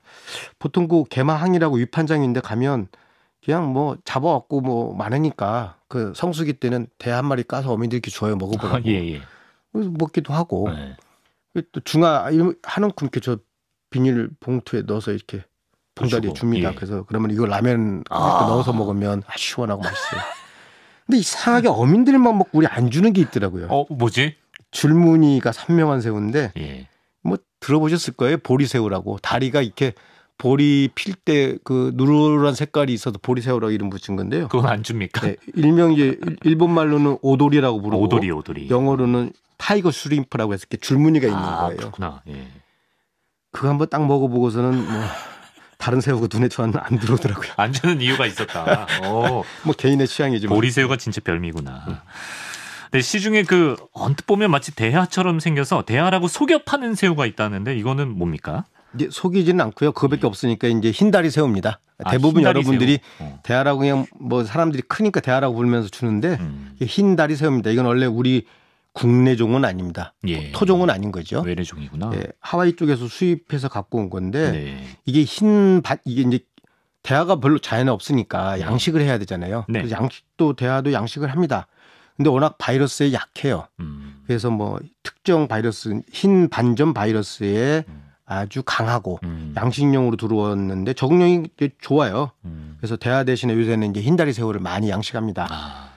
보통 그 개마항이라고 위판장인데 가면 그냥 뭐 잡아왔고 뭐 많으니까 그 성수기 때는 대 한 마리 까서 어민들끼리 줘요 먹어보라고. 아, 예, 예. 먹기도 하고 네. 그 또 중화 한움큼 이렇게 저 비닐 봉투에 넣어서 이렇게 봉다리에 줍니다. 예. 그래서 그러면 이거 라면 아~ 넣어서 먹으면 아 시원하고 맛있어요. [LAUGHS] 근데 이상하게 어민들만 먹고 우리 안 주는 게 있더라고요. 어 뭐지? 줄무늬가 선명한 새우인데 예. 뭐 들어보셨을 거예요 보리새우라고 다리가 이렇게 보리 필 때 그 누런 르 색깔이 있어서 보리새우라고 이름 붙인 건데요. 그건 안 줍니까? 네, 일명 이제 일본 말로는 오돌이라고 부르고 오돌이 오돌이. 영어로는 타이거 슈림프라고 해서 이렇게 줄무늬가 있는 아, 거예요. 그렇구나. 예. 그거 한 번 딱 먹어보고서는 뭐 다른 새우가 눈에 저는 안 들어오더라고요. 안 주는 이유가 있었다. 뭐 개인의 취향이죠. 보리새우가 진짜 별미구나. 음. 네, 시중에 그 언뜻 보면 마치 대하처럼 생겨서 대하라고 속여 파는 새우가 있다는데 이거는 뭡니까? 이제 속이지는 않고요. 그거밖에 음. 없으니까 이제 흰다리 세웁니다. 아, 대부분 여러분들이 어. 대하라고 그냥 뭐 사람들이 크니까 대하라고 부르면서 주는데 음. 흰다리 세웁니다. 이건 원래 우리 국내종은 아닙니다. 예. 뭐 토종은 아닌 거죠. 외래종이구나. 예, 하와이 쪽에서 수입해서 갖고 온 건데 네. 이게 흰밭 이게 이제 대하가 별로 자연에 없으니까 네. 양식을 해야 되잖아요. 네. 그래서 양식도 대하도 양식을 합니다. 근데 워낙 바이러스에 약해요. 음. 그래서 뭐 특정 바이러스 흰 반점 바이러스에 음. 아주 강하고 음. 양식용으로 들어왔는데 적응력이 좋아요. 음. 그래서 대화 대신에 요새는 이제 흰다리 새우를 많이 양식합니다. 아.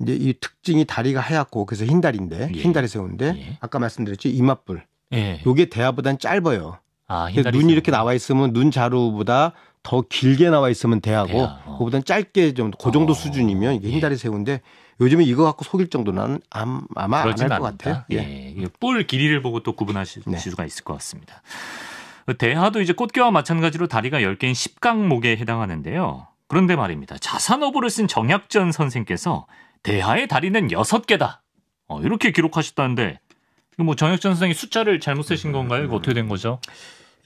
이제 이 특징이 다리가 하얗고 그래서 흰다리인데 예. 흰다리 새우인데 예. 아까 말씀드렸죠 이마뿔 예. 요게 대화보단 짧아요. 아, 눈이 이렇게 나와 있으면 눈 자루보다 더 길게 나와 있으면 대하고 대하. 어. 그보다는 짧게 좀그 정도 어. 수준이면 이게 흰다리 예. 새우인데 요즘에 이거 갖고 속일 정도는 아마 안 할 것 같아요. 예. 예. 볼 예. 길이를 보고 또 구분하실 네. 수가 있을 것 같습니다. 대하도 이제 꽃게와 마찬가지로 다리가 10개인 1 0각목에 해당하는데요. 그런데 말입니다. 자산어보를 쓴 정약전 선생께서 대하의 다리는 6개다. 어, 이렇게 기록하셨다는데 뭐 정약전 선생이 숫자를 잘못 쓰신 건가요? 이거 어떻게 된 거죠?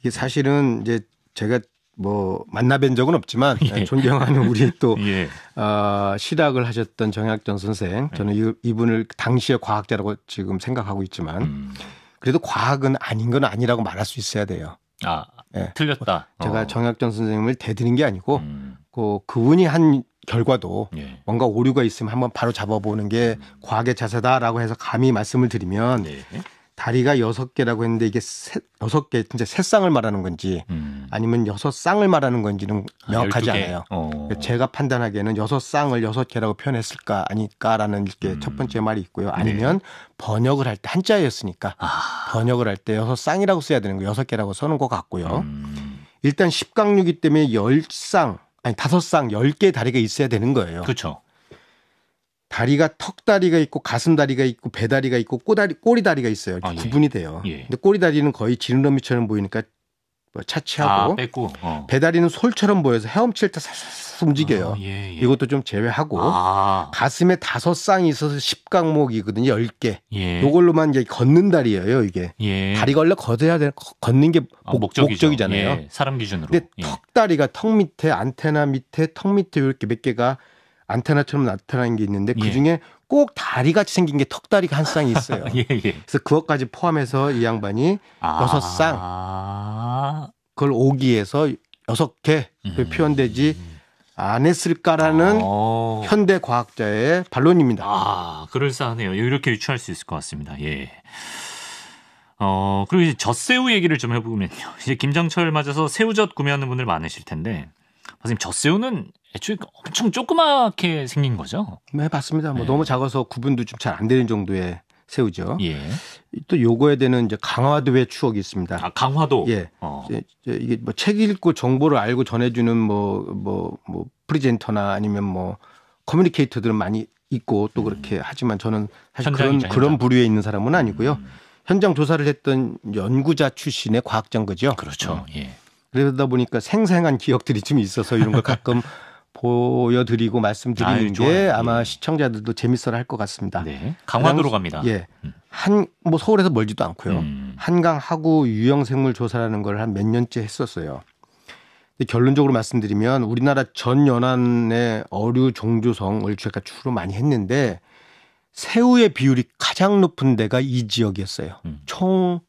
이게 사실은 이제 제가 뭐 만나뵌 적은 없지만 [LAUGHS] 예. 예. 존경하는 우리 또 [LAUGHS] 예. 어, 실학을 하셨던 정약전 선생 예. 저는 예. 이분을 당시의 과학자라고 지금 생각하고 있지만 음. 그래도 과학은 아닌 건 아니라고 말할 수 있어야 돼요. 아 예. 틀렸다. 제가 어. 정약전 선생님을 대드는 게 아니고 음. 그 그분이 한 결과도 예. 뭔가 오류가 있으면 한번 바로 잡아보는 게 음. 과학의 자세다라고 해서 감히 말씀을 드리면. 네. 다리가 여섯 개라고 했는데 이게 세, 여섯 개 진짜 세 쌍을 말하는 건지 음. 아니면 여섯 쌍을 말하는 건지는 아, 명확하지 아, 않아요. 어. 그러니까 제가 판단하기에는 여섯 쌍을 여섯 개라고 표현했을까 아닐까라는 이게 음. 첫 번째 말이 있고요. 네. 아니면 네. 번역을 할 때 한자였으니까 아. 번역을 할 때 여섯 쌍이라고 써야 되는 거 여섯 개라고 써는 것 같고요. 음. 일단 십강류기 때문에 열쌍 아니 다섯 쌍열개 다리가 있어야 되는 거예요. 그렇죠. 다리가 턱다리가 있고 가슴다리가 있고 배다리가 있고 꼬다리 꼬리다리가 있어요. 아, 예. 구분이 돼요. 예. 근데 꼬리다리는 거의 지느러미처럼 보이니까 뭐 차치하고 아, 어. 배다리는 솔처럼 보여서 헤엄칠 때 살살 움직여요. 아, 예, 예, 이것도 좀 제외하고 아. 가슴에 다섯 쌍이 있어서 십각목이거든요. 열 개. 예. 이걸로만 이제 걷는 다리예요. 이게 예. 다리가 원래 걷어야 되는 걷는 게 아, 목, 적이잖아요 사람 기준으로. 근데 턱다리가 턱 밑에 안테나 밑에 턱 밑에 이렇게 몇 개가 안테나처럼 나타나는 게 있는데 그 중에 예. 꼭 다리 같이 생긴 게 턱다리가 한 쌍이 있어요. [LAUGHS] 예, 예. 그래서 그것까지 포함해서 이 양반이 아~ 여섯 쌍 그걸 오기에서 여섯 개 음. 표현되지 안 했을까라는 오. 어. 현대 과학자의 반론입니다. 아, 그럴싸하네요. 이렇게 유추할 수 있을 것 같습니다. 예. 어, 그리고 이제 젖새우 얘기를 좀 해보면요. [LAUGHS] 이제 김장철 맞아서 새우젓 구매하는 분들 많으실 텐데 선생님 젖새우는 애초에 엄청 조그맣게 생긴 거죠? 네 맞습니다. 뭐 네. 너무 작아서 구분도 좀 잘 안 되는 정도의 새우죠. 예. 또 요거에 대한 이제 강화도의 추억이 있습니다. 아 강화도. 예. 어. 이게 뭐 책 읽고 정보를 알고 전해주는 뭐 뭐뭐 뭐, 뭐 프리젠터나 아니면 뭐 커뮤니케이터들은 많이 있고 또 그렇게 음. 하지만 저는 사실 현장이죠, 그런 현장. 그런 부류에 있는 사람은 아니고요. 음. 현장 조사를 했던 연구자 출신의 과학장거죠. 그렇죠. 어. 예. 그러다 보니까 생생한 기억들이 좀 있어서 이런 걸 가끔 [LAUGHS] 보여드리고 말씀드리는 아유, 게아마 네. 예. 시청자들도 재밌어 할 것 같습니다. 네. 강화도로 갑니다. 예. 음. 한, 뭐 서울에서 멀지도 않고요. 음. 한강 하구 유형생물 조사라는 걸 한 몇 년째 했었어요. 근데 결론적으로 말씀드리면 우리나라 전 연안의 어류 종조성을 제가 주로 많이 했는데 새우의 비율이 가장 높은 데가 이 지역이었어요. 음. 총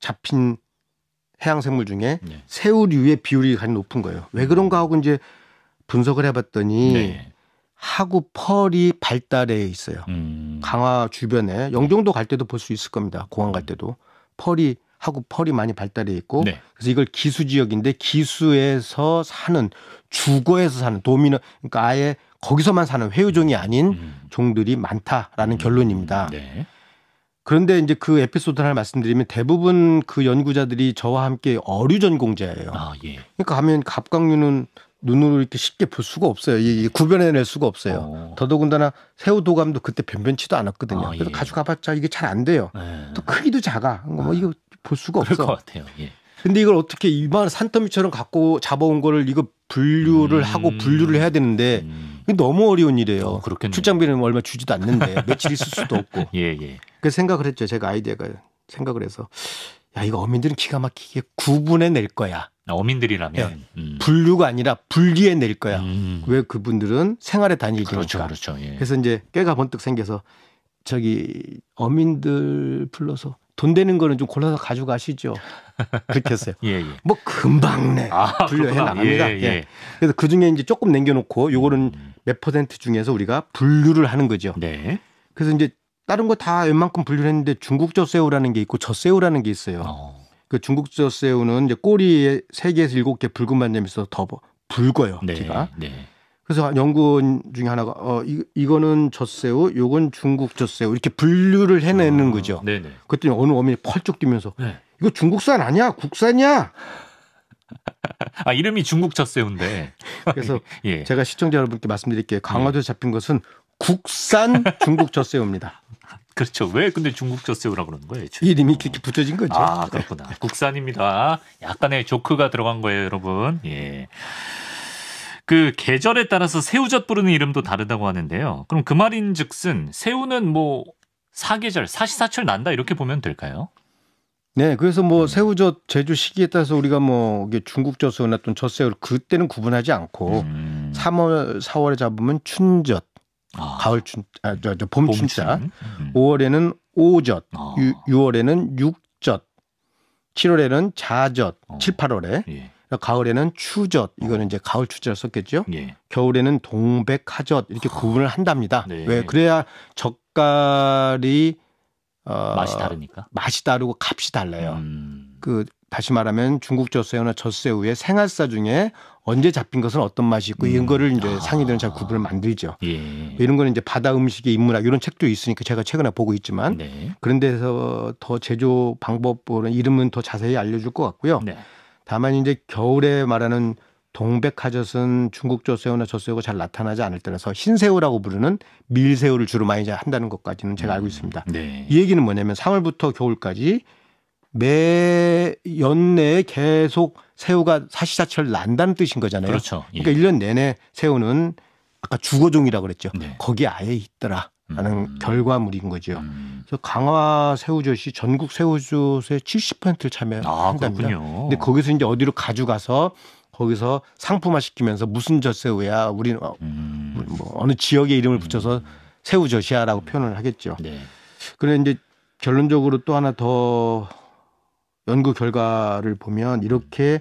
잡힌 해양 생물 중에 네. 새우류의 비율이 가장 높은 거예요. 왜 음. 그런가 하고 이제 분석을 해봤더니 네. 하구 펄이 발달해 있어요. 음. 강화 주변에 영종도 갈 때도 볼 수 있을 겁니다. 공항 갈 음. 때도 펄이 하고 펄이 많이 발달해 있고 네. 그래서 이걸 기수 지역인데 기수에서 사는 주거에서 사는 도미는 그러니까 아예 거기서만 사는 회유종이 아닌 음. 종들이 많다라는 음. 결론입니다. 네. 그런데 이제 그 에피소드 하나 말씀드리면 대부분 그 연구자들이 저와 함께 어류 전공자예요. 아, 예. 그러니까 가면 갑각류는 눈으로 이렇게 쉽게 볼 수가 없어요. 이 구별해낼 수가 없어요. 어. 더더군다나 새우 도감도 그때 변변치도 않았거든요. 아, 예. 그래서 가져가봤자 이게 잘 안 돼요. 예. 또 크기도 작아. 그러니까 뭐 아. 이거 볼 수가 없어. 것 같아요. 예. 근데 이걸 어떻게 이만 산더미처럼 갖고 잡아온 거를 이거 분류를 음. 하고 분류를 해야 되는데 음. 너무 어려운 일이에요. 어, 출장비는 얼마 주지도 않는데 [LAUGHS] 며칠 있을 수도 없고. 예, 예. 그래서 생각을 했죠. 제가 아이디어가 생각을 해서 야 이거 어민들은 기가 막히게 구분해 낼 거야. 아, 어민들이라면 네. 음. 분류가 아니라 분리해 낼 거야. 음. 왜 그분들은 생활에 다니기까 그렇죠, 그렇죠. 예. 그래서 이제 깨가 번뜩 생겨서 저기 어민들 불러서 돈 되는 거는 좀 골라서 가져가시죠. [LAUGHS] 그렇게 했어요. 예, 예. 뭐 아, 금방 내 분류해 나갑니다. 예, 예. 예. 그래서 그 중에 이제 조금 남겨놓고 요거는 음. 몇 퍼센트 중에서 우리가 분류를 하는 거죠. 네. 그래서 이제 다른 거 다 웬만큼 분류를 했는데 중국 저새우라는게 있고 저새우라는게 있어요. 어. 그 중국 저새우는 이제 꼬리에 3개에서 7개 붉은 반점이 있어서 더 붉어요. 네. 가 네. 그래서 연구원 중에 하나가 어 이, 이거는 젖새우, 요건 중국 젖새우 이렇게 분류를 해내는 어. 거죠. 네네. 그랬더니 어느 어머니 펄쩍 뛰면서 네. 이거 중국산 아니야? 국산이야? [LAUGHS] 아 이름이 중국 젖새우인데. [LAUGHS] 그래서 [LAUGHS] 예. 제가 시청자 여러분께 말씀드릴게요. 강화도에 예. 잡힌 것은 국산 중국 젖새우입니다. 그렇죠. 왜 근데 중국 젖새우라고 그러는 거예요? 애초 이름이 이렇게 붙여진 거죠. 아 그렇구나. 네. 국산입니다. 약간의 조크가 들어간 거예요, 여러분. 예. 그 계절에 따라서 새우젓 부르는 이름도 다르다고 하는데요. 그럼 그 말인즉슨 새우는 뭐 사계절, 사시사철 난다 이렇게 보면 될까요? 네, 그래서 뭐 음. 새우젓 제조 시기에 따라서 우리가 뭐 이게 중국젓으로나 또는 젖새우 를 그때는 구분하지 않고 음. 3월, 4월에 잡으면 춘젓, 아. 가을 춘, 아, 저, 저, 봄, 봄 춘자, 음. 5월에는 오젓, 아. 6, 월에는 육젓, 7월에는 자젓, 어. 7, 8월에. 예. 가을에는 추젓 어. 이거는 이제 가을 추자를 썼겠죠. 예. 겨울에는 동백하젓 이렇게 아. 구분을 한답니다. 네. 왜 그래야 젓갈이 어, 맛이 다르니까. 맛이 다르고 값이 달라요. 음. 그 다시 말하면 중국 젖새우나 젖새우의 생활사 중에 언제 잡힌 것은 어떤 맛이 있고 음. 이런 거를 이제 아. 상인들은 잘 구분을 만들죠. 예. 뭐 이런 거는 이제 바다 음식의 인문학 이런 책도 있으니까 제가 최근에 보고 있지만 네. 그런 데서 더 제조 방법 으로 이름은 더 자세히 알려줄 것 같고요. 네. 다만 이제 겨울에 말하는 동백하젓은 중국 조새우나 젖새우가 잘 나타나지 않을 때라서 흰새우라고 부르는 밀새우를 주로 많이 한다는 것까지는 제가 알고 음, 있습니다. 네. 이 얘기는 뭐냐면 3월부터 겨울까지 매 연내에 계속 새우가 사시사철 난다는 뜻인 거잖아요. 그렇죠. 예. 그러니까 1년 내내 새우는 아까 주거종이라고 그랬죠. 네. 거기 아예 있더라. 라는 음. 결과물인 거죠. 음. 그래서 강화 새우젓이 전국 새우젓의 70%를 참여한답니다. 아, 그렇군요. 근데 거기서 이제 어디로 가져가서 거기서 상품화 시키면서 무슨 젖새우야 우리는 어, 음. 뭐 어느 지역의 이름을 붙여서 음. 새우젓이야라고 표현을 하겠죠. 네. 그런데 이제 결론적으로 또 하나 더 연구 결과를 보면 이렇게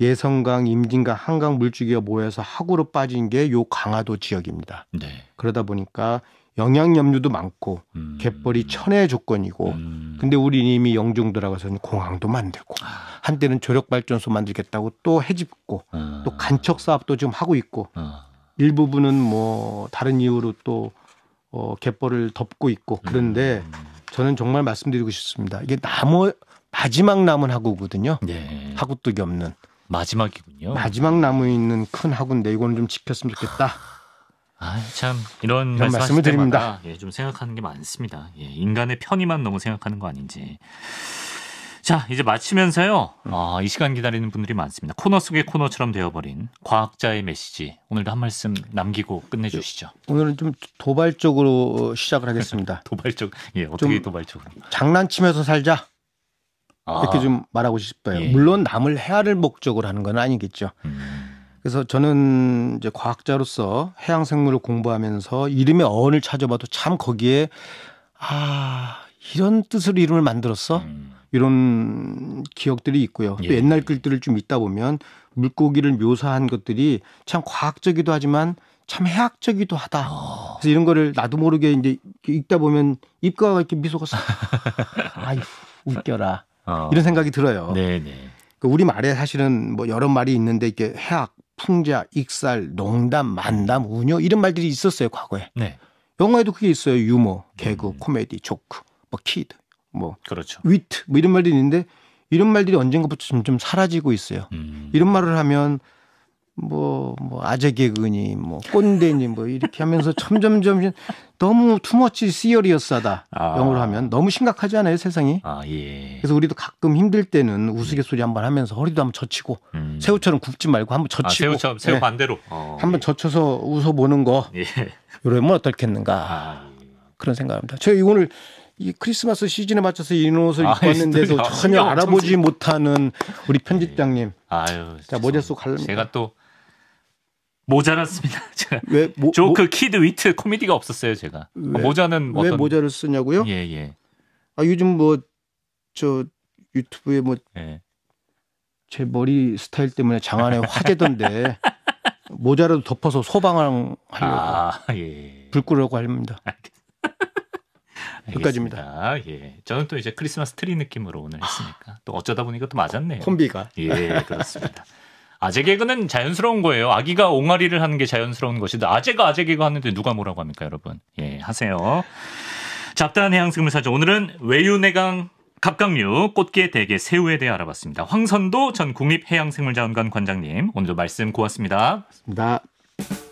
예성강, 임진강, 한강 물줄기가 모여서 하구로 빠진 게 요 강화도 지역입니다. 네. 그러다 보니까 영양염류도 많고 음. 갯벌이 천혜의 조건이고 음. 근데 우리 이미 영종 들어가서는 공항도 만들고 아. 한때는 조력발전소 만들겠다고 또 해집고 아. 또 간척 사업도 지금 하고 있고 아. 일부분은 뭐 다른 이유로 또 어, 갯벌을 덮고 있고 음. 그런데 음. 저는 정말 말씀드리고 싶습니다. 이게 나머 마지막 남은 하구거든요. 네. 예. 하구 뚝이 없는 마지막이군요. 마지막 남은 있는 큰 하구인데 이거는 좀 지켰으면 좋겠다. 아, 참 이런, 이런 말씀을 드립니다. 예, 좀 생각하는 게 많습니다. 예, 인간의 편의만 너무 생각하는 거 아닌지. 자, 이제 마치면서요. 아, 이 시간 기다리는 분들이 많습니다. 코너 속의 코너처럼 되어버린 과학자의 메시지. 오늘도 한 말씀 남기고 끝내주시죠. 예, 오늘은 좀 도발적으로 어, 시작을 하겠습니다. [LAUGHS] 도발적, 예, 어떻게 도발적으로? 장난치면서 살자. 아. 이렇게 좀 말하고 싶어요. 예. 물론 남을 해아를 목적으로 하는 건 아니겠죠. 음. 그래서 저는 이제 과학자로서 해양 생물을 공부하면서 이름의 어원을 찾아봐도 참 거기에 아 이런 뜻으로 이름을 만들었어 음. 이런 기억들이 있고요. 예. 또 옛날 글들을 좀 읽다 보면 물고기를 묘사한 것들이 참 과학적이기도 하지만 참 해학적이기도 하다. 어. 그래서 이런 거를 나도 모르게 이제 읽다 보면 입가가 이렇게 미소가 싹 [LAUGHS] 아유 웃겨라 어. 이런 생각이 들어요. 네네. 네. 그 우리 말에 사실은 뭐 여러 말이 있는데 이렇게 해학, 풍자, 익살, 농담, 만담, 운요 이런 말들이 있었어요 과거에. 네. 영화에도 그게 있어요. 유머, 개그, 음. 코미디, 조크, 뭐 키드, 뭐 그렇죠. 위트, 뭐 이런 말들이 있는데 이런 말들이 언젠가부터 점점 사라지고 있어요. 음. 이런 말을 하면 뭐, 뭐, 아재 개그니, 뭐, 꼰대니, 뭐, 이렇게 하면서 점점점 너무 투머치 시어리어스하다. 아. 영어로 하면 너무 심각하지 않아요, 세상이? 아, 예. 그래서 우리도 가끔 힘들 때는 우스갯소리 네. 한번 하면서 허리도 한번 젖히고, 음. 새우처럼 굽지 말고 한번 아, 젖히고. 아, 새우처럼, 새우 네. 반대로. 네. 어, 한번 예. 젖혀서 웃어보는 거. 예. 이러면 어떻겠는가. 아, 예. 그런 생각합니다 제가 오늘 이 크리스마스 시즌에 맞춰서 이런 옷을 아, 입고 왔는데도 전혀 알아보지 못하는 우리 편집장님. 예. 아유, 자, 모자 속갈랍니 제가 또 모자랐습니다. [LAUGHS] 제가 왜 모, 조크, 모, 키드, 위트, 코미디가 없었어요 제가. 아, 왜, 모자는 왜 어떤... 모자를 쓰냐고요? 예예. 예. 아 요즘 뭐 저 유튜브에 뭐제 예. 머리 스타일 때문에 장안에 화제던데 [LAUGHS] 모자라도 덮어서 소방하려고 아, 예. 불 끄려고 합니다. 여기까지입니다. 예. 저는 또 이제 크리스마스 트리 느낌으로 오늘 했으니까 또 어쩌다 보니까 또 맞았네요. 콤비가. 예, 그렇습니다. 아재 개그는 자연스러운 거예요. 아기가 옹알이를 하는 게 자연스러운 것이다. 아재가 아재 개그 하는데 누가 뭐라고 합니까, 여러분? 예, 하세요. 잡다한 해양생물 사전 오늘은 외유내강 갑각류, 꽃게, 대게, 새우에 대해 알아봤습니다. 황선도 전 국립해양생물자원관 관장님, 오늘도 말씀 고맙습니다. 고맙습니다.